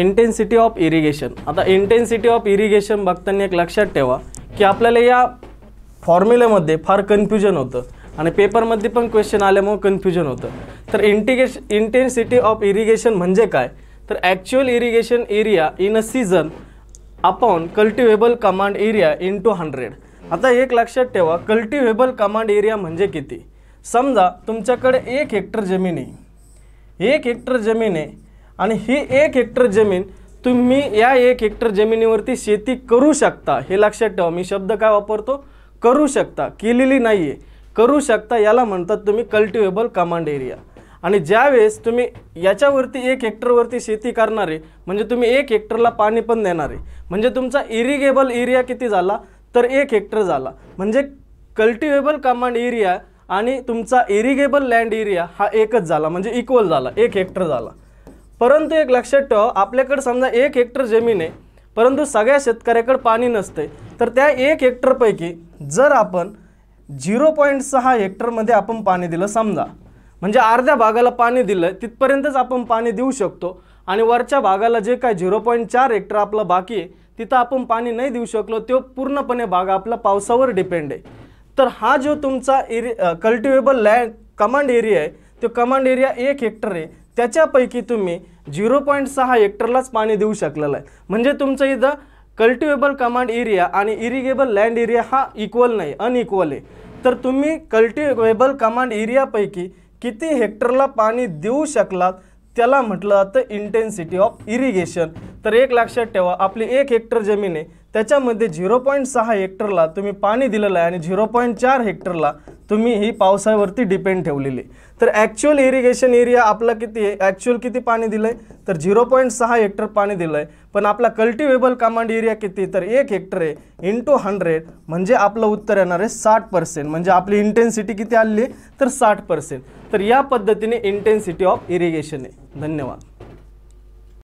intensity of irrigation आता intensity of irrigation बघताना एक लक्षात ठेवा की आपल्याला या फॉर्म्युलेमध्ये फार कन्फ्युजन होतं आणि पेपरमध्ये पण क्वेश्चन आल्यामुळे कन्फ्युजन होतं तर इंटिगेश इंटेन्सिटी ऑफ इरिगेशन म्हणजे काय तर actual irrigation area in a season upon cultivable command area in two hundred आता एक लक्षात ठेवा कल्टिवेबल कमांड एरिया म्हणजे किती समजा तुमच्याकडे एक हेक्टर जमीन आहे एक हेक्टर जमीन आहे आणि ही एक हेक्टर जमीन तुम्ही या एक हेक्टर जमिनीवरती शेती करू शकता हे लक्षात ठेवा मी शब्द काय वापरतो करू शकता केलेली नाही आहे करू शकता याला म्हणतात तुम्ही कल्टिवेबल कमांड एरिया आणि ज्यावेळेस तुम्ही याच्यावरती एक हेक्टरवरती शेती करणारे म्हणजे तुम्ही एक हेक्टरला पाणी पण देणारे म्हणजे तुमचा इरिगेबल एरिया किती झाला तर एक हेक्टर झाला म्हणजे कल्टिवेबल कमांड एरिया आणि तुमचा इरिगेबल लँड एरिया हा एकच झाला म्हणजे इक्वल झाला एक हेक्टर झाला परंतु एक लक्षात ठेवा आपल्याकडे समजा एक हेक्टर जमीन आहे परंतु सगळ्या शेतकऱ्याकडे पाणी नसते तर त्या एक हेक्टरपैकी जर आपण झिरो पॉईंट सहा हेक्टरमध्ये आपण पाणी दिलं समजा म्हणजे अर्ध्या भागाला पाणी दिलं तिथपर्यंतच आपण पाणी देऊ शकतो आणि वरच्या भागाला जे काय झिरो पॉईंट चार हेक्टर आपलं बाकी आहे तिथं आपण पाणी नाही देऊ शकलो तो पूर्णपणे भाग आपला पावसावर डिपेंड आहे तर हा जो तुमचा एरि कल्टिवेबल लँड कमांड एरिया आहे तो कमांड एरिया एक हेक्टर आहे त्याच्यापैकी तुम्ही झिरो पॉईंट सहा हेक्टरलाच पाणी देऊ शकलेलं आहे म्हणजे तुमचं इथं कल्टिवेबल कमांड एरिया आणि इरिगेबल लँड एरिया हा इक्वल नाही अनइक्वल आहे तर तुम्ही कल्टिवेबल कमांड एरियापैकी किती हेक्टरला पाणी देऊ शकलात त्याला म्हटलं जातं इंटेन्सिटी ऑफ इरिगेशन तर एक लक्षात ठेवा आपली एक हेक्टर जमीन आहे त्याच्यामध्ये झिरो पॉईंट सहा हेक्टरला तुम्ही पाणी दिलेलं आहे आणि झिरो पॉईंट चार हेक्टरला तुम्ही ही पावसावरती डिपेंड ठेवलेली तर ॲक्च्युअल इरिगेशन एरिया आपला किती आहे ॲक्च्युअल किती पाणी दिलं आहे तर झिरो पॉईंट सहा हेक्टर पाणी दिलं आहे पण आपला कल्टिवेबल कमांड एरिया किती तर एक हेक्टर आहे इंटू हंड्रेड म्हणजे आपलं उत्तर येणार आहे साठ पर्सेंट म्हणजे आपली इंटेन्सिटी किती आली तर साठ पर्सेंट तर या पद्धतीने इंटेन्सिटी ऑफ इरिगेशन आहे धन्यवाद